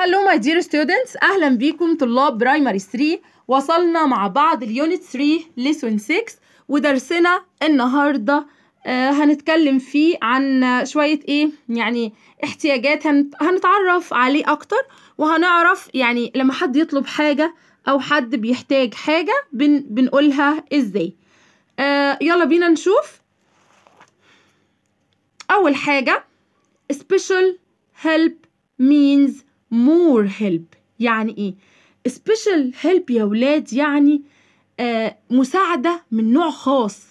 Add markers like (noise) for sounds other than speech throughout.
هلو ماي دير ستودنتس اهلا بيكم طلاب برايمري 3 وصلنا مع بعض اليونت 3 ليسون 6 ودرسنا النهارده آه، هنتكلم فيه عن شويه ايه يعني احتياجات هنت... هنتعرف عليه اكتر وهنعرف يعني لما حد يطلب حاجه او حد بيحتاج حاجه بن... بنقولها ازاي آه يلا بينا نشوف اول حاجه special help means more help يعني ايه special help يا ولاد يعني آه مساعدة من نوع خاص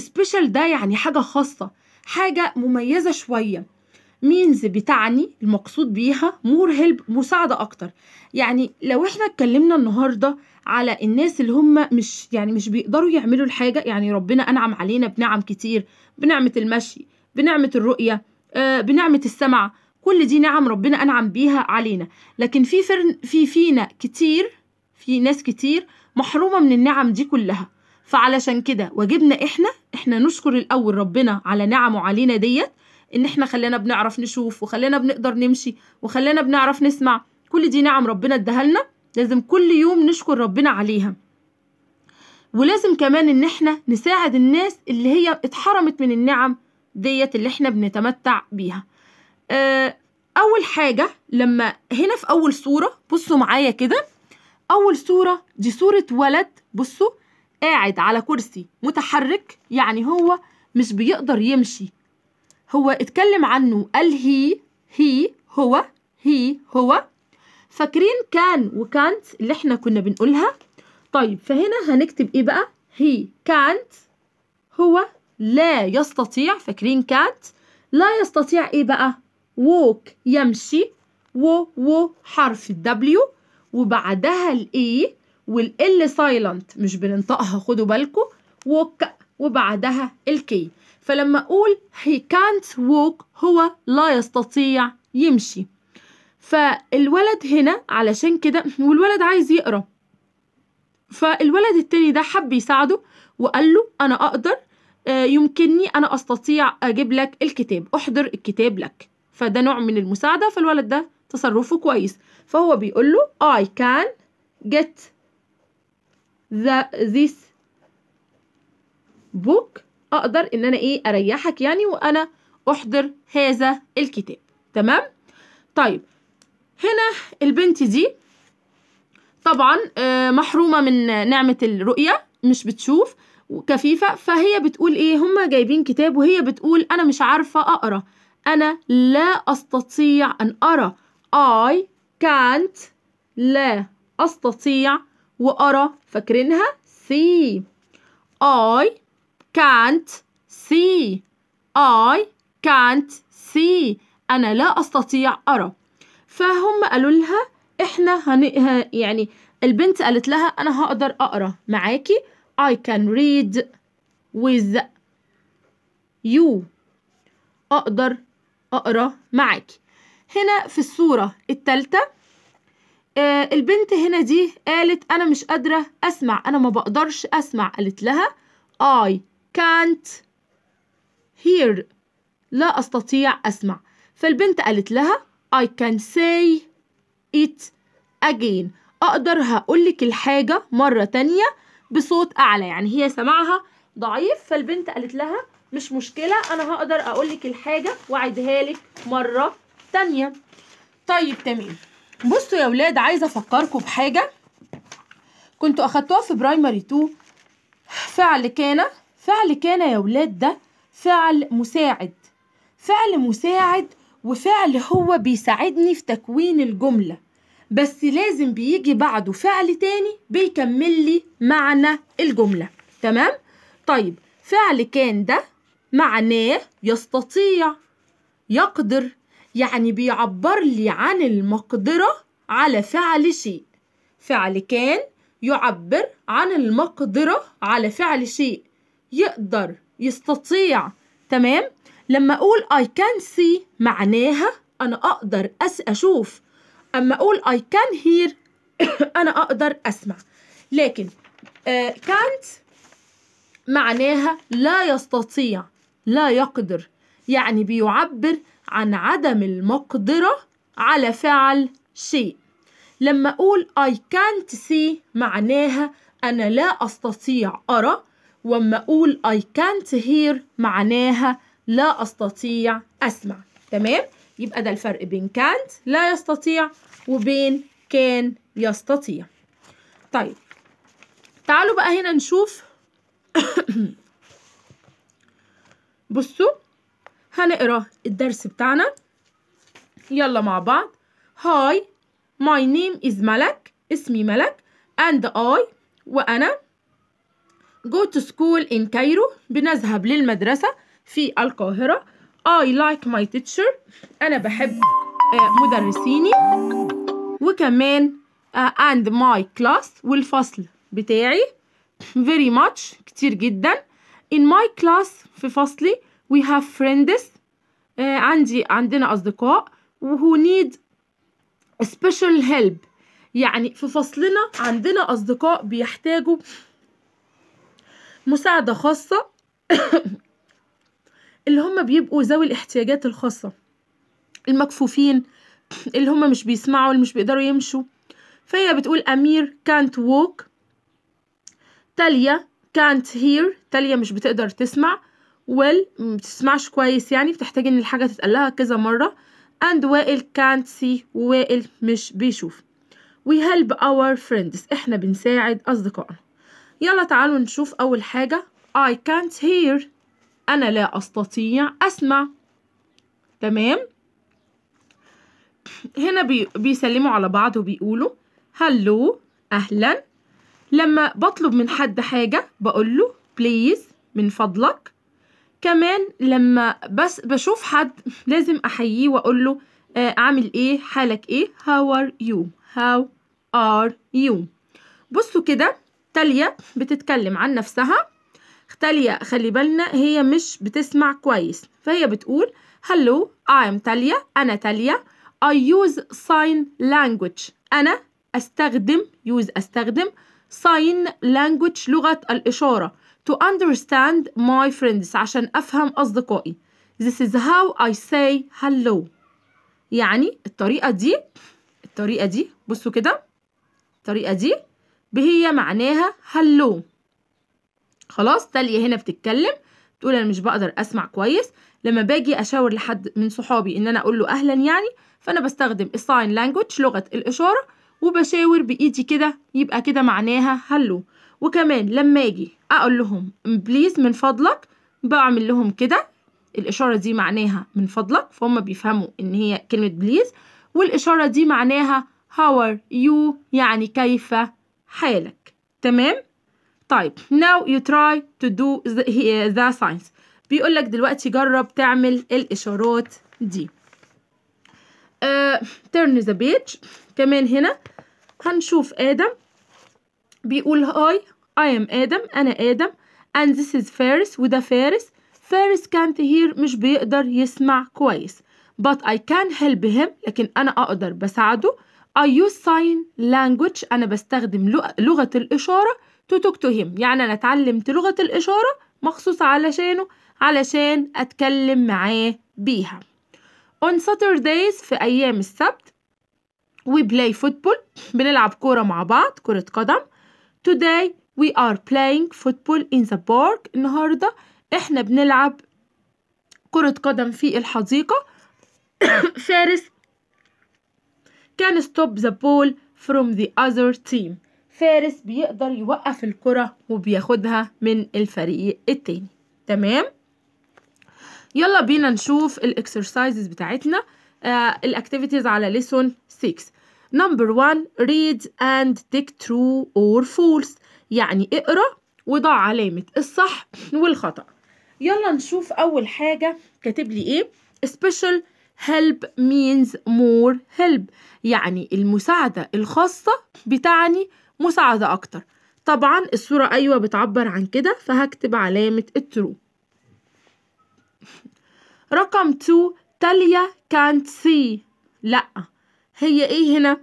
special ده يعني حاجة خاصة حاجة مميزة شوية means بتعني المقصود بيها more help مساعدة أكتر يعني لو احنا اتكلمنا النهاردة على الناس اللي هم مش يعني مش بيقدروا يعملوا الحاجة يعني ربنا أنعم علينا بنعم كتير بنعمة المشي بنعمة الرؤية آه بنعمة السمع كل دي نعم ربنا أنعم بيها علينا لكن في فرن في فينا كتير في ناس كتير محرومة من النعم دي كلها فعلشان كده واجبنا إحنا إحنا نشكر الأول ربنا على نعمه علينا ديت إن إحنا خلانا بنعرف نشوف وخلانا بنقدر نمشي وخلانا بنعرف نسمع كل دي نعم ربنا اداها لنا لازم كل يوم نشكر ربنا عليها ولازم كمان ان احنا نساعد الناس اللي هي اتحرمت من النعم ديت اللي احنا بنتمتع بيها آه، اول حاجه لما هنا في اول صوره بصوا معايا كده اول صوره دي صوره ولد بصوا قاعد على كرسي متحرك يعني هو مش بيقدر يمشي هو اتكلم عنه قال هي هي هو هي هو فاكرين كان وكانت اللي احنا كنا بنقولها طيب فهنا هنكتب ايه بقى هي كانت هو لا يستطيع فاكرين كانت لا يستطيع ايه بقى ووك يمشي و و حرف الدبليو وبعدها الاي والال سايلنت مش بننطقها خدوا بالكم ووك وبعدها الكي فلما اقول هي كانت ووك هو لا يستطيع يمشي فالولد هنا علشان كده والولد عايز يقرا فالولد التاني ده حب يساعده وقال له انا اقدر آه، يمكنني انا استطيع اجيب لك الكتاب احضر الكتاب لك فده نوع من المساعدة فالولد ده تصرفه كويس فهو بيقول له I can get the this book أقدر إن أنا إيه أريحك يعني وأنا أحضر هذا الكتاب تمام طيب هنا البنت دي طبعا آه، محرومة من نعمة الرؤية مش بتشوف وكفيفة فهي بتقول إيه هما جايبين كتاب وهي بتقول أنا مش عارفة أقرأ أنا لا أستطيع أن أرى I can't لا أستطيع وأرى فاكرينها see I can't see I can't see أنا لا أستطيع أرى فهم قالوا لها إحنا هن... يعني البنت قالت لها أنا هقدر أقرأ معاكي I can read with you أقدر أقرأ معاكي هنا في الصورة التالتة آه البنت هنا دي قالت أنا مش قادرة أسمع أنا ما بقدرش أسمع قالت لها I can't hear لا أستطيع أسمع فالبنت قالت لها I can say it again أقدر هقولك الحاجة مرة تانية بصوت أعلى يعني هي سمعها ضعيف فالبنت قالت لها مش مشكله انا هقدر اقول لك الحاجه واعيدها لك مره تانية طيب تمام بصوا يا ولاد عايزه افكركم بحاجه كنتوا اخدتوها في برايمري 2 فعل كان فعل كان يا ولاد ده فعل مساعد فعل مساعد وفعل هو بيساعدني في تكوين الجملة بس لازم بيجي بعده فعل تاني بيكمل لي معنى الجملة تمام؟ طيب فعل كان ده معناه يستطيع يقدر يعني بيعبر لي عن المقدرة على فعل شيء فعل كان يعبر عن المقدرة على فعل شيء يقدر يستطيع تمام لما أقول I can see معناها أنا أقدر أس أشوف أما أقول I can hear (coughs) أنا أقدر أسمع لكن uh, can't معناها لا يستطيع لا يقدر يعني بيعبر عن عدم المقدرة على فعل شيء لما أقول I can't see معناها أنا لا أستطيع أرى وأما أقول I can't hear معناها لا أستطيع أسمع تمام؟ يبقى ده الفرق بين can't لا يستطيع وبين كان يستطيع طيب تعالوا بقى هنا نشوف بصوا هنقرا الدرس بتاعنا يلا مع بعض هاي ماي نيم از ملك اسمي ملك اند اي وانا جو تو سكول ان كايرو بنذهب للمدرسه في القاهره اي لايك ماي تيتشر انا بحب آه، مدرسيني وكمان اند ماي كلاس والفصل بتاعي very much كتير جدا in my class في فصلي we have friends uh, عندي عندنا أصدقاء who need special help يعني في فصلنا عندنا أصدقاء بيحتاجوا مساعدة خاصة (coughs) اللي هم بيبقوا ذوي الاحتياجات الخاصة المكفوفين اللي هم مش بيسمعوا اللي مش بيقدروا يمشوا فهي بتقول أمير can't walk تاليا can't hear تالية مش بتقدر تسمع well بتسمعش كويس يعني بتحتاج ان الحاجة تتقال كذا مرة and وائل can't see وائل مش بيشوف we help our friends احنا بنساعد اصدقائنا يلا تعالوا نشوف اول حاجة I can't hear انا لا استطيع اسمع تمام هنا بي بيسلموا على بعض وبيقولوا هلو اهلا لما بطلب من حد حاجة بقول له بليز من فضلك كمان لما بس بشوف حد لازم أحييه وأقول له آه عامل إيه حالك إيه how are you how are you بصوا كده تاليا بتتكلم عن نفسها تاليا خلي بالنا هي مش بتسمع كويس فهي بتقول hello I am أنا تاليا I use sign language أنا أستخدم use أستخدم sign language لغة الإشارة to understand my friends عشان أفهم أصدقائي this is how I say hello يعني الطريقة دي الطريقة دي بصوا كده الطريقة دي بهي معناها hello خلاص تالية هنا بتتكلم تقول أنا مش بقدر أسمع كويس لما باجي أشاور لحد من صحابي إن أنا أقول له أهلا يعني فأنا بستخدم sign language لغة الإشارة وبشاور بايدي كده يبقى كده معناها هلو وكمان لما اجي اقول لهم بليز من فضلك بعمل لهم كده الاشاره دي معناها من فضلك فهم بيفهموا ان هي كلمه بليز والاشاره دي معناها ار يو يعني كيف حالك تمام طيب now you try to do the, the signs بيقول لك دلوقتي جرب تعمل الاشارات دي uh, turn the page كمان هنا هنشوف آدم بيقول هاي اي ام آدم أنا آدم and this is فارس وده فارس فارس can't hear مش بيقدر يسمع كويس but I can help him لكن أنا أقدر بساعده I use sign language أنا بستخدم لغة الإشارة to talk to him يعني أنا اتعلمت لغة الإشارة مخصوص علشانه علشان أتكلم معاه بيها on Saturdays في أيام السبت we play football بنلعب كورة مع بعض كرة قدم today we are playing football in the park النهاردة احنا بنلعب كرة قدم في الحديقة (coughs) فارس can stop the ball from the other team فارس بيقدر يوقف الكرة وبياخدها من الفريق التاني تمام يلا بينا نشوف الاكسرسايزز بتاعتنا آه، الاكتيفيتيز على ليسون 6 نمبر 1 read and tick true or false يعني اقرا وضع علامة الصح والخطأ يلا نشوف أول حاجة كاتب لي إيه special help means more help يعني المساعدة الخاصة بتعني مساعدة أكتر طبعا الصورة أيوة بتعبر عن كده فهكتب علامة الترو رقم 2 تاليا كانت سي لأ هي إيه هنا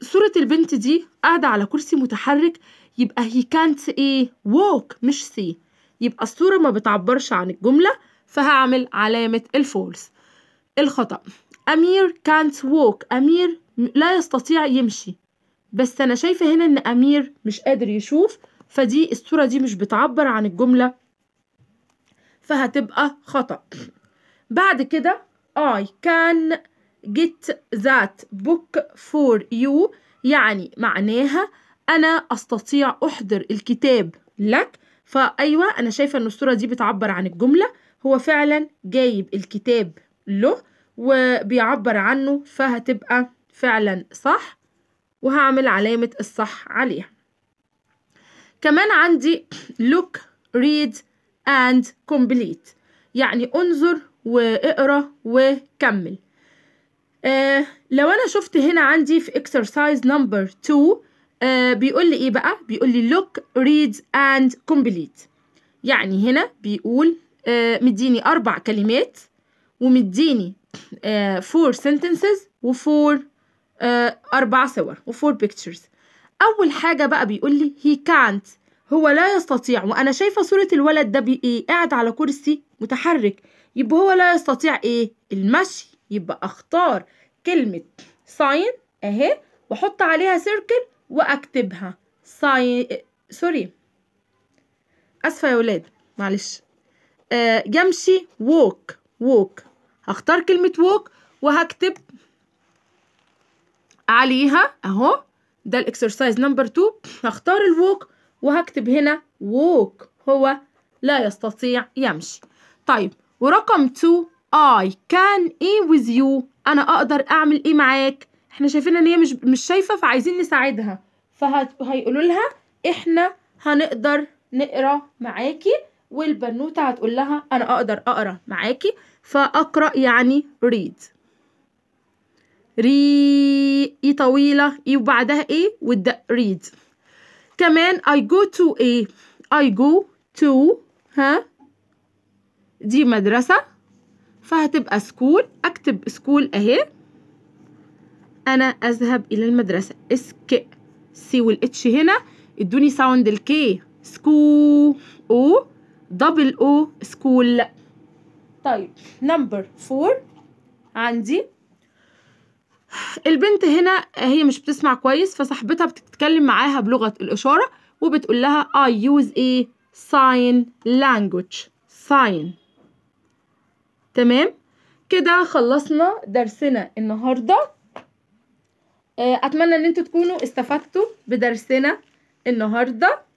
صورة البنت دي قاعدة على كرسي متحرك يبقى هي كانت إيه ووك مش سي يبقى الصورة ما بتعبرش عن الجملة فهعمل علامة الفولس الخطأ أمير كانت ووك أمير لا يستطيع يمشي بس أنا شايفة هنا إن أمير مش قادر يشوف فدي الصورة دي مش بتعبر عن الجملة فهتبقى خطأ بعد كده I can get that book for you يعني معناها أنا أستطيع أحضر الكتاب لك فأيوة أنا شايفة أن الصورة دي بتعبر عن الجملة هو فعلا جايب الكتاب له وبيعبر عنه فهتبقى فعلا صح وهعمل علامة الصح عليها كمان عندي look read and complete يعني انظر واقرا وكمل آه لو انا شفت هنا عندي في exercise number 2 آه بيقول لي ايه بقى بيقول لي look read and complete يعني هنا بيقول آه مديني اربع كلمات ومديني آه four sentences وفور آه اربع صور وفور pictures اول حاجه بقى بيقول لي he can't هو لا يستطيع وانا شايفه صوره الولد ده بي قاعد على كرسي متحرك يبقى هو لا يستطيع ايه المشي يبقى اختار كلمة ساين اهي واحط عليها سيركل واكتبها ساين سوري اسفة يا ولاد معلش آه يمشي ووك ووك هختار كلمة ووك وهكتب عليها اهو ده الاكسرسايز نمبر 2 هختار الووك وهكتب هنا ووك هو لا يستطيع يمشي طيب ورقم 2 I can ايه with you انا اقدر اعمل ايه معاك احنا شايفين ان هي مش مش شايفه فعايزين نساعدها فهيقولوا لها احنا هنقدر نقرا معاكي والبنوته هتقول لها انا اقدر اقرا معاكي فاقرا يعني read ري إيه طويله إيه وبعدها ايه والدق read كمان I go to ايه I go to ها دي مدرسة فهتبقى سكول أكتب سكول أهي أنا أذهب إلى المدرسة اسك سي والإتش هنا ادوني ساوند الكي سكو أو دبل أو سكول طيب نمبر فور عندي البنت هنا هي مش بتسمع كويس فصاحبتها بتتكلم معاها بلغة الإشارة وبتقول لها I use a sign language sign تمام كده خلصنا درسنا النهارده آه، اتمنى ان انتوا تكونوا استفدتوا بدرسنا النهارده